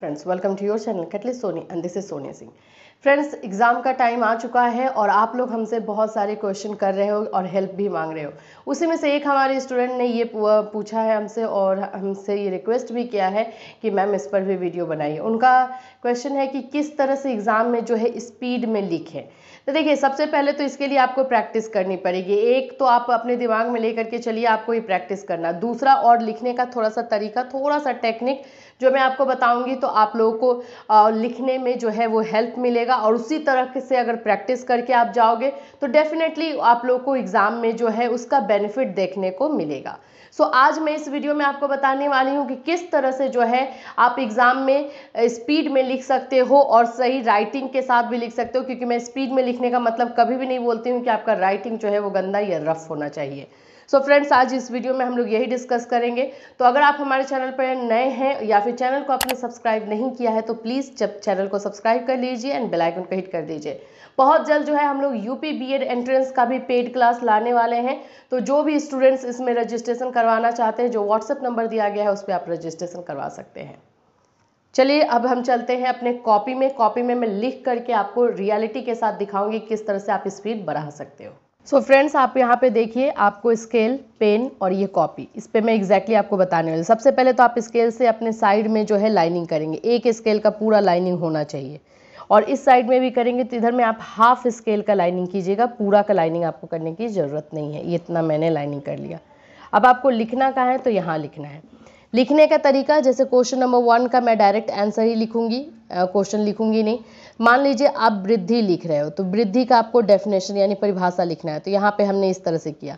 Friends, welcome to your channel Catalyst Sony and this is Sonia Singh. Friends exam का time आ चुका है और आप लोग हमसे बहुत सारे क्वेश्चन कर रहे हो और हेल्प भी मांग रहे हो उसी में से एक हमारे स्टूडेंट ने ये पूछा है हमसे और हमसे ये रिक्वेस्ट भी किया है कि मैम इस पर भी वीडियो बनाइए उनका क्वेश्चन है कि किस तरह से एग्ज़ाम में जो है स्पीड में लिखें तो देखिए सबसे पहले तो इसके लिए आपको प्रैक्टिस करनी पड़ेगी एक तो आप अपने दिमाग में लेकर के चलिए आपको ये प्रैक्टिस करना दूसरा और लिखने का थोड़ा सा तरीका थोड़ा सा टेक्निक जो मैं आपको बताऊँगी तो आप लोगों को लिखने में जो है वो हेल्प मिलेगा मिलेगा और उसी तरह से अगर प्रैक्टिस करके आप जाओगे तो डेफिनेटली आप लोग को एग्ज़ाम में जो है उसका बेनिफिट देखने को मिलेगा सो so, आज मैं इस वीडियो में आपको बताने वाली हूँ कि किस तरह से जो है आप एग्ज़ाम में स्पीड में लिख सकते हो और सही राइटिंग के साथ भी लिख सकते हो क्योंकि मैं स्पीड में लिखने का मतलब कभी भी नहीं बोलती हूँ कि आपका राइटिंग जो है वो गंदा या रफ़ होना चाहिए सो so फ्रेंड्स आज इस वीडियो में हम लोग यही डिस्कस करेंगे तो अगर आप हमारे चैनल पर नए हैं या फिर चैनल को आपने सब्सक्राइब नहीं किया है तो प्लीज़ जब चैनल को सब्सक्राइब कर लीजिए एंड बेलाइकन पर हिट कर दीजिए बहुत जल्द जो है हम लोग यूपी बी एंट्रेंस का भी पेड क्लास लाने वाले हैं तो जो भी स्टूडेंट्स इसमें रजिस्ट्रेशन करवाना चाहते हैं जो व्हाट्सएप नंबर दिया गया है उस पर आप रजिस्ट्रेशन करवा सकते हैं चलिए अब हम चलते हैं अपने कॉपी में कॉपी में मैं लिख करके आपको रियलिटी के साथ दिखाऊंगी किस तरह से आप स्पीड बढ़ा सकते हो सो so फ्रेंड्स आप यहाँ पे देखिए आपको स्केल पेन और ये कॉपी इस पर मैं एग्जैक्टली exactly आपको बताने वाली सबसे पहले तो आप स्केल से अपने साइड में जो है लाइनिंग करेंगे एक स्केल का पूरा लाइनिंग होना चाहिए और इस साइड में भी करेंगे तो इधर में आप हाफ स्केल का लाइनिंग कीजिएगा पूरा का लाइनिंग आपको करने की ज़रूरत नहीं है ये इतना मैंने लाइनिंग कर लिया अब आपको लिखना कहाँ है तो यहाँ लिखना है लिखने का तरीका जैसे क्वेश्चन नंबर वन का मैं डायरेक्ट आंसर ही लिखूंगी क्वेश्चन लिखूंगी नहीं मान लीजिए आप वृद्धि लिख रहे हो तो वृद्धि का आपको डेफिनेशन यानी परिभाषा लिखना है तो यहाँ पे हमने इस तरह से किया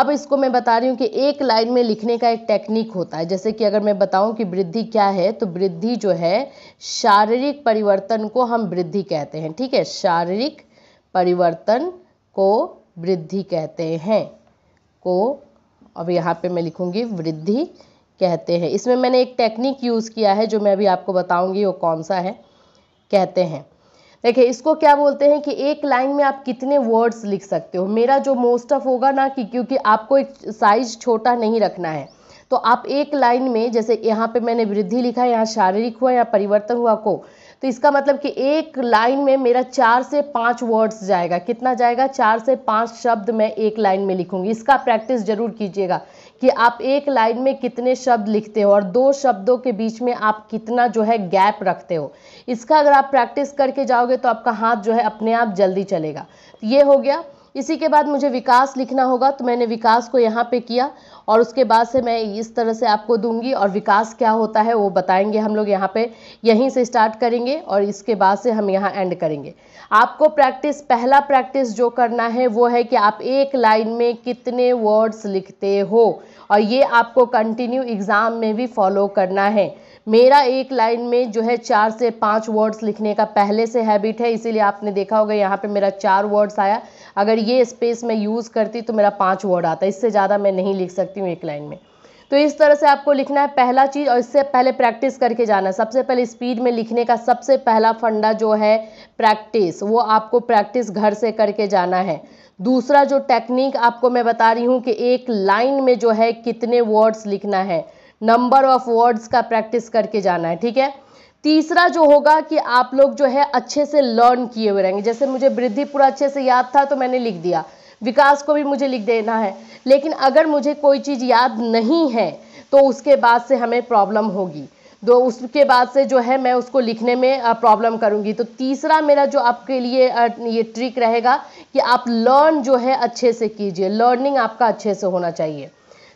अब इसको मैं बता रही हूँ कि एक लाइन में लिखने का एक टेक्निक होता है जैसे कि अगर मैं बताऊँ कि वृद्धि क्या है तो वृद्धि जो है शारीरिक परिवर्तन को हम वृद्धि कहते हैं ठीक है शारीरिक परिवर्तन को वृद्धि कहते हैं को अब यहाँ पे मैं लिखूंगी वृद्धि कहते हैं इसमें मैंने एक टेक्निक यूज़ किया है जो मैं अभी आपको बताऊंगी वो कौन सा है कहते हैं देखिए इसको क्या बोलते हैं कि एक लाइन में आप कितने वर्ड्स लिख सकते हो मेरा जो मोस्ट ऑफ होगा ना कि क्योंकि आपको एक साइज छोटा नहीं रखना है तो आप एक लाइन में जैसे यहाँ पे मैंने वृद्धि लिखा है यहाँ शारीरिक हुआ या परिवर्तन हुआ को तो इसका मतलब कि एक लाइन में मेरा चार से पाँच वर्ड्स जाएगा कितना जाएगा चार से पाँच शब्द मैं एक लाइन में लिखूंगी इसका प्रैक्टिस जरूर कीजिएगा कि आप एक लाइन में कितने शब्द लिखते हो और दो शब्दों के बीच में आप कितना जो है गैप रखते हो इसका अगर आप प्रैक्टिस करके जाओगे तो आपका हाथ जो है अपने आप जल्दी चलेगा तो ये हो गया इसी के बाद मुझे विकास लिखना होगा तो मैंने विकास को यहाँ पे किया और उसके बाद से मैं इस तरह से आपको दूंगी और विकास क्या होता है वो बताएंगे हम लोग यहाँ पे यहीं से स्टार्ट करेंगे और इसके बाद से हम यहाँ एंड करेंगे आपको प्रैक्टिस पहला प्रैक्टिस जो करना है वो है कि आप एक लाइन में कितने वर्ड्स लिखते हो और ये आपको कंटिन्यू एग्ज़ाम में भी फॉलो करना है मेरा एक लाइन में जो है चार से पाँच वर्ड्स लिखने का पहले से हैबिट है इसीलिए आपने देखा होगा यहाँ पे मेरा चार वर्ड्स आया अगर ये स्पेस मैं यूज़ करती तो मेरा पाँच वर्ड आता इससे ज़्यादा मैं नहीं लिख सकती सकती हूँ एक लाइन में तो इस तरह से आपको लिखना है पहला चीज़ और इससे पहले प्रैक्टिस करके जाना सबसे पहले स्पीड में लिखने का सबसे पहला फंडा जो है प्रैक्टिस वो आपको प्रैक्टिस घर से करके जाना है दूसरा जो टेक्निक आपको मैं बता रही हूँ कि एक लाइन में जो है कितने वर्ड्स लिखना है नंबर ऑफ वर्ड्स का प्रैक्टिस करके जाना है ठीक है तीसरा जो होगा कि आप लोग जो है अच्छे से लर्न किए हुए रहेंगे जैसे मुझे वृद्धि पूरा अच्छे से याद था तो मैंने लिख दिया विकास को भी मुझे लिख देना है लेकिन अगर मुझे कोई चीज़ याद नहीं है तो उसके बाद से हमें प्रॉब्लम होगी तो उसके बाद से जो है मैं उसको लिखने में प्रॉब्लम करूंगी तो तीसरा मेरा जो आपके लिए ये ट्रिक रहेगा कि आप लर्न जो है अच्छे से कीजिए लर्निंग आपका अच्छे से होना चाहिए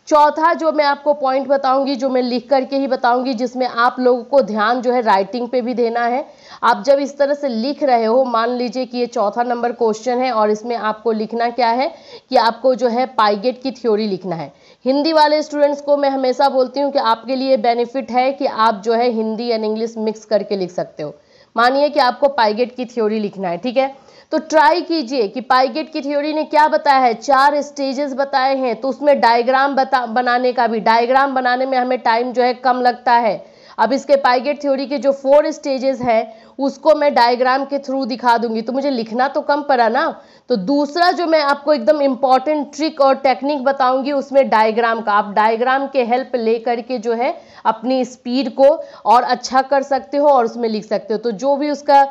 चौथा जो मैं आपको पॉइंट बताऊंगी जो मैं लिख करके ही बताऊंगी जिसमें आप लोगों को ध्यान जो है राइटिंग पे भी देना है आप जब इस तरह से लिख रहे हो मान लीजिए कि ये चौथा नंबर क्वेश्चन है और इसमें आपको लिखना क्या है कि आपको जो है पाइगेट की थ्योरी लिखना है हिंदी वाले स्टूडेंट्स को मैं हमेशा बोलती हूँ कि आपके लिए बेनिफिट है कि आप जो है हिंदी एंड इंग्लिश मिक्स करके लिख सकते हो मानिए कि आपको पाइगेट की थ्योरी लिखना है ठीक है तो ट्राई कीजिए कि पाइगेट की थ्योरी ने क्या बताया है चार स्टेजेस बताए हैं तो उसमें डायग्राम बता बनाने का भी डायग्राम बनाने में हमें टाइम जो है कम लगता है अब इसके पाइगेट थ्योरी के जो फोर स्टेजेस हैं उसको मैं डायग्राम के थ्रू दिखा दूंगी तो मुझे लिखना तो कम पड़ा ना तो दूसरा जो मैं आपको एकदम इम्पॉर्टेंट ट्रिक और टेक्निक बताऊंगी उसमें डायग्राम का आप डायग्राम के हेल्प ले करके जो है अपनी स्पीड को और अच्छा कर सकते हो और उसमें लिख सकते हो तो जो भी उसका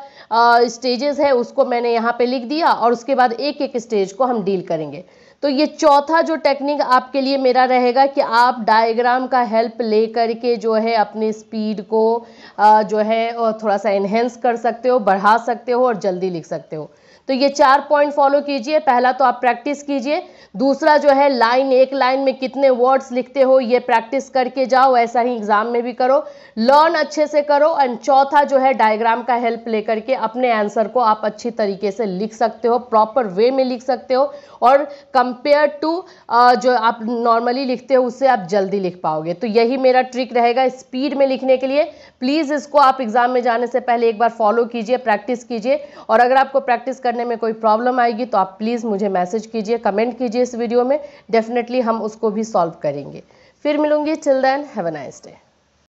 स्टेजेस है उसको मैंने यहाँ पर लिख दिया और उसके बाद एक एक स्टेज को हम डील करेंगे तो ये चौथा जो टेक्निक आपके लिए मेरा रहेगा कि आप डायग्राम का हेल्प ले करके जो है अपनी स्पीड को जो है थोड़ा सा इन्हेंस कर सकते हो बढ़ा सकते हो और जल्दी लिख सकते हो तो ये चार पॉइंट फॉलो कीजिए पहला तो आप प्रैक्टिस कीजिए दूसरा जो है लाइन एक लाइन में कितने वर्ड्स लिखते हो ये प्रैक्टिस करके जाओ ऐसा ही एग्जाम में भी करो लर्न अच्छे से करो एंड चौथा जो है डायग्राम का हेल्प लेकर के अपने आंसर को आप अच्छी तरीके से लिख सकते हो प्रॉपर वे में लिख सकते हो और कंपेयर टू जो आप नॉर्मली लिखते हो उससे आप जल्दी लिख पाओगे तो यही मेरा ट्रिक रहेगा स्पीड में लिखने के लिए प्लीज़ इसको आप एग्ज़ाम में जाने से पहले एक बार फॉलो कीजिए प्रैक्टिस कीजिए और अगर आपको प्रैक्टिस करने में कोई प्रॉब्लम आएगी तो आप प्लीज़ मुझे मैसेज कीजिए कमेंट कीजिए इस वीडियो में डेफिनेटली हम उसको भी सॉल्व करेंगे फिर मिलूंगी children have a nice day